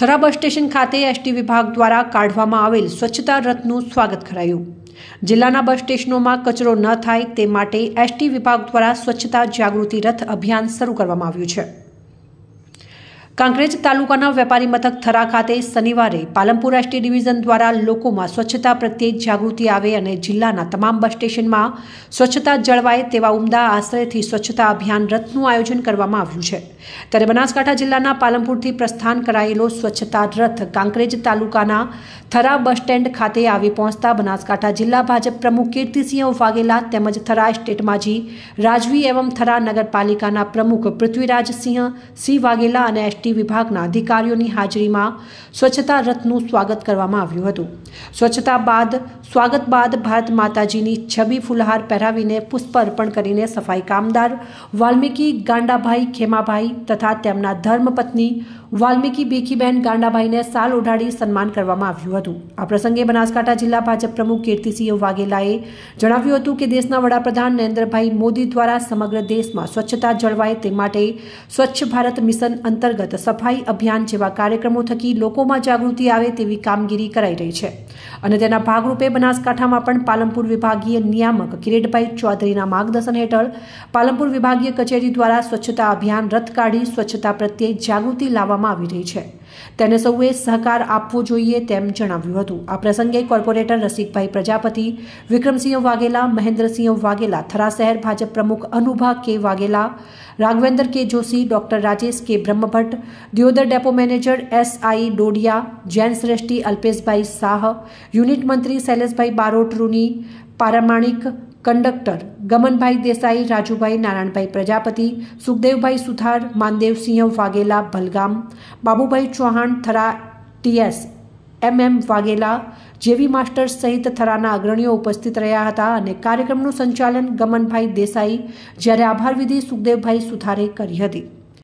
Thara bus station ખાતે ST વિભાગ દ્વારા કાઢવામાં આવેલ સ્વચ્છતા રથનું સ્વાગત કરાયું જિલ્લાના બસ સ્ટેશનોમાં કચરો ન થાય તે માટે એસટી વિભાગ દ્વારા સ્વચ્છતા જાગૃતિ રથ અભિયાન શરૂ કરવામાં આવ્યું છે કાંકરેજ તાલુકાના વેપારી મથક થરા ખાતે શનિવારે પાલનપુર રાષ્ટ્રીય ડિવિઝન દ્વારા લોકોમાં સ્વચ્છતા પ્રત્યે જાગૃતિ આવે અને જિલ્લાના તમામ બસ સ્ટેશનમાં સ્વચ્છતા જળવાય તેવા ઉમદા આશ્રયથી સ્વચ્છતા અભિયાન રથનું આયોજન કરવામાં આવ્યું છે ત્યારે બનાસકાંઠા જિલ્લાના પાલનપુરથી પ્રસ્થાન કરાયેલો સ્વચ્છતા રથ કાંકરેજ તાલુકાના થરા બસ સ્ટેન્ડ ખાતે આવી પહોંચતા બનાસકાંઠા જિલ્લા ભાજપ પ્રમુખ કીર્તિસિંહ વાઘેલા તેમજ થરા સ્ટેટ માજી રાજવી એવં થરા નગરપાલિકાના પ્રમુખ પૃથ્વીરાજસિંહ સિંહ વાઘેલા અને એસટી સેફટી વિભાગના અધિકારીઓની હાજરીમાં સ્વચ્છતા રથનું સ્વાગત કરવામાં આવ્યું હતું સ્વચ્છતા બાદ સ્વાગત બાદ ભારત માતાજીની છબી ફુલહાર પહેરાવીને પુષ્પ અર્પણ કરીને સફાઈ કામદાર વાલ્મીકી ગાંડાભાઈ ખેમાભાઈ તથા તેમના ધર્મપત્ની વાલ્મીકી બેકીબેન ગાંડાભાઈને સાલ ઓઢાડી સન્માન કરવામાં આવ્યું હતું આ પ્રસંગે બનાસકાંઠા જિલ્લા ભાજપ પ્રમુખ કીર્તિસિંહ વાઘેલાએ જણાવ્યું હતું કે દેશના વડાપ્રધાન નરેન્દ્રભાઈ મોદી દ્વારા સમગ્ર દેશમાં સ્વચ્છતા જળવાય તે માટે સ્વચ્છ ભારત મિશન અંતર્ગત સફાઈ અભિયાન જેવા કાર્યક્રમો થકી લોકોમાં જાગૃતિ આવે તેવી કામગીરી કરાઈ રહી છે અને તેના ભાગરૂપે બનાસકાંઠામાં પણ પાલનપુર વિભાગીય નિયામક કિરીટભાઈ ચૌધરીના માર્ગદર્શન હેઠળ પાલનપુર વિભાગીય કચેરી દ્વારા સ્વચ્છતા અભિયાન રથ કાઢી સ્વચ્છતા પ્રત્યે જાગૃતિ લાવવામાં આવી રહી છે તેને સૌએ સહકાર આપવો જોઈએ તેમ જણાવ્યું હતું આ પ્રસંગે કોર્પોરેટર રસિકભાઈ પ્રજાપતિ વિક્રમસિંહ વાઘેલા મહેન્દ્રસિંહ વાઘેલા થરા શહેર ભાજપ પ્રમુખ અનુભા કે વાઘેલા રાઘવેન્દ્ર કે Joshi doctor Rajesh K Brahmbhatt Deodar depot manager S I Dodiya Jain શ્રેષ્ઠી અલ્પેશભાઈ શાહ યુનિટ મંત્રી શૈલેષભાઈ બારોટ રૂની Paramanik conductor Gamanbhai Desai Rajubhai Narayanbhai Prajapati Sukhdevbhai Suthar Mandevsinh Vaghela Bhalgam Babubhai Chauhan Thara TS M M Vaghela જેવી માસ્ટર્સ સહિત થરાના અગ્રણીઓ ઉપસ્થિત રહ્યા હતા અને કાર્યક્રમનું સંચાલન ગમનભાઈ દેસાઈ જ્યારે આભારવિધિ સુખદેવભાઈ સુથારે કરી હતી